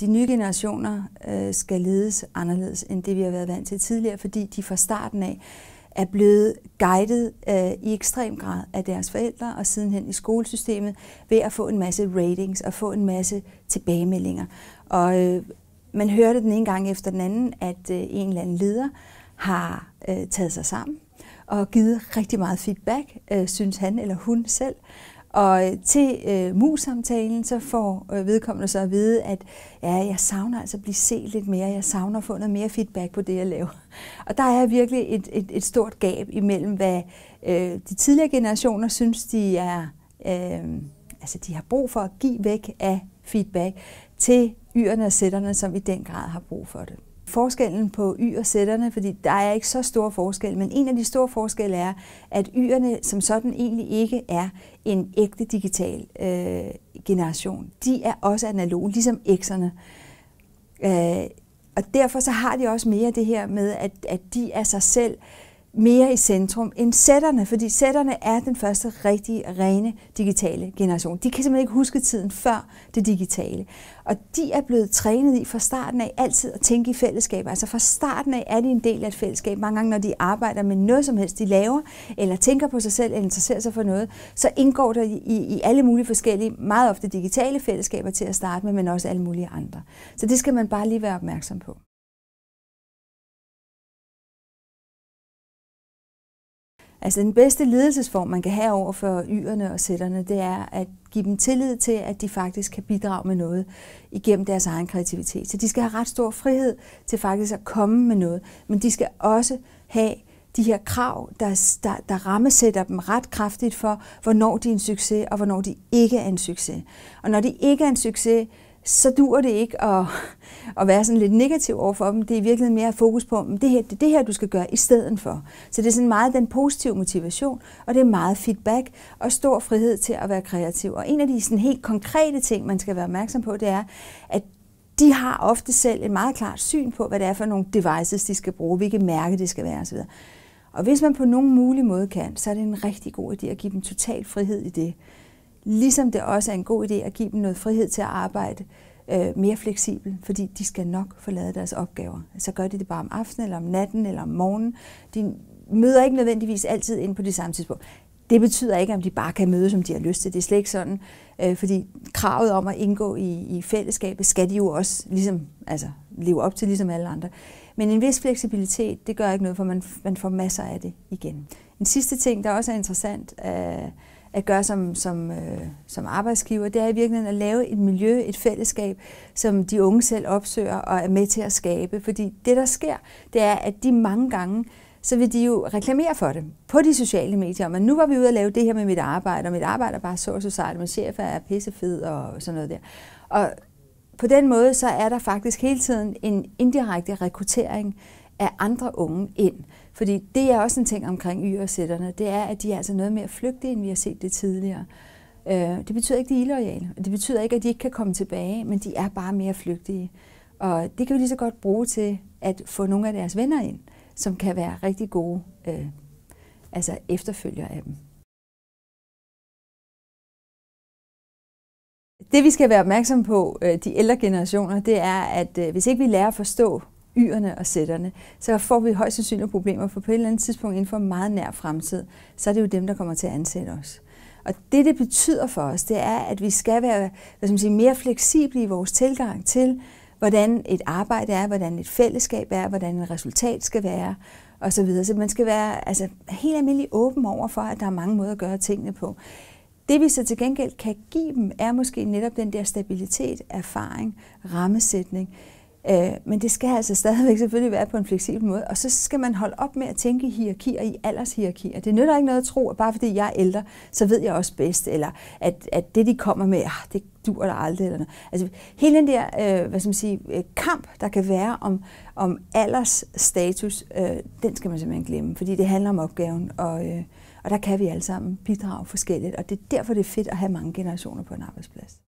De nye generationer øh, skal ledes anderledes end det, vi har været vant til tidligere, fordi de fra starten af er blevet guidet øh, i ekstrem grad af deres forældre og sidenhen i skolesystemet ved at få en masse ratings og få en masse tilbagemeldinger. Og øh, man hørte den ene gang efter den anden, at øh, en eller anden leder har øh, taget sig sammen og givet rigtig meget feedback, øh, synes han eller hun selv. Og til øh, mus-samtalen, så får øh, vedkommende så at vide, at ja, jeg savner altså at blive set lidt mere, jeg savner at få noget mere feedback på det, jeg laver. Og der er virkelig et, et, et stort gab imellem, hvad øh, de tidligere generationer synes, de er, øh, altså de har brug for at give væk af feedback, til yrerne og sætterne, som i den grad har brug for det forskellen på y- og sætterne, fordi der er ikke så stor forskel, men en af de store forskelle er, at y'erne som sådan egentlig ikke er en ægte digital øh, generation. De er også analoge, ligesom x'erne. Øh, og derfor så har de også mere det her med, at, at de er sig selv. Øh, mere i centrum end sætterne, fordi sætterne er den første rigtige, rene digitale generation. De kan simpelthen ikke huske tiden før det digitale. Og de er blevet trænet i fra starten af altid at tænke i fællesskab. Altså fra starten af er de en del af et fællesskab. Mange gange, når de arbejder med noget som helst, de laver, eller tænker på sig selv, eller interesserer sig for noget, så indgår der i, i alle mulige forskellige, meget ofte digitale fællesskaber til at starte med, men også alle mulige andre. Så det skal man bare lige være opmærksom på. Altså den bedste ledelsesform, man kan have over for yderne og sætterne, det er at give dem tillid til, at de faktisk kan bidrage med noget igennem deres egen kreativitet. Så de skal have ret stor frihed til faktisk at komme med noget, men de skal også have de her krav, der, der, der rammesætter dem ret kraftigt for, hvornår de er en succes, og hvornår de ikke er en succes. Og når de ikke er en succes, så dur det ikke at, at være sådan lidt negativ overfor dem. Det er virkelig mere fokus på, at det, her, det er det her, du skal gøre i stedet for. Så det er sådan meget den positive motivation, og det er meget feedback og stor frihed til at være kreativ. Og en af de sådan helt konkrete ting, man skal være opmærksom på, det er, at de har ofte selv et meget klart syn på, hvad det er for nogle devices, de skal bruge, hvilke mærke det skal være osv. Og hvis man på nogen mulig måde kan, så er det en rigtig god idé at give dem total frihed i det. Ligesom det også er en god idé at give dem noget frihed til at arbejde øh, mere fleksibelt, fordi de skal nok få lavet deres opgaver. Så gør de det bare om aftenen, eller om natten, eller om morgenen. De møder ikke nødvendigvis altid ind på det samme tidspunkt. Det betyder ikke, om de bare kan møde, som de har lyst til. Det er slet ikke sådan, øh, fordi kravet om at indgå i, i fællesskabet skal de jo også ligesom, altså, leve op til, ligesom alle andre. Men en vis fleksibilitet, det gør ikke noget, for man, man får masser af det igen. En sidste ting, der også er interessant, øh, at gøre som, som, øh, som arbejdsgiver, det er i virkeligheden at lave et miljø, et fællesskab, som de unge selv opsøger og er med til at skabe. Fordi det, der sker, det er, at de mange gange, så vil de jo reklamere for det på de sociale medier. Men nu var vi ude at lave det her med mit arbejde, og mit arbejde er bare så socialt, min chef er pissefed og sådan noget der. Og på den måde, så er der faktisk hele tiden en indirekte rekruttering af andre unge ind. Fordi det er også en ting omkring yresætterne, det er, at de er altså noget mere flygtige, end vi har set det tidligere. Øh, det betyder ikke, at de er illoyale. Det betyder ikke, at de ikke kan komme tilbage, men de er bare mere flygtige. Og det kan vi lige så godt bruge til at få nogle af deres venner ind, som kan være rigtig gode øh, altså efterfølger af dem. Det vi skal være opmærksom på, øh, de ældre generationer, det er, at hvis ikke vi lærer at forstå yerne og sætterne, så får vi højst sandsynligt problemer, for på et eller andet tidspunkt inden for en meget nær fremtid, så er det jo dem, der kommer til at ansætte os. Og det, det betyder for os, det er, at vi skal være hvad skal man sige, mere fleksible i vores tilgang til, hvordan et arbejde er, hvordan et fællesskab er, hvordan et resultat skal være, og så videre. Så man skal være altså, helt almindelig åben over for, at der er mange måder at gøre tingene på. Det vi så til gengæld kan give dem, er måske netop den der stabilitet, erfaring, rammesætning, Øh, men det skal altså stadigvæk selvfølgelig være på en fleksibel måde. Og så skal man holde op med at tænke i hierarkier, i aldershierarkier. Det nytter ikke noget at tro, at bare fordi jeg er ældre, så ved jeg også bedst, eller at, at det, de kommer med, ah, det dur der aldrig. Eller noget. Altså, hele den der øh, hvad skal man sige, øh, kamp, der kan være om, om aldersstatus, øh, den skal man simpelthen glemme, fordi det handler om opgaven, og, øh, og der kan vi alle sammen bidrage forskelligt, og det er derfor, det er fedt at have mange generationer på en arbejdsplads.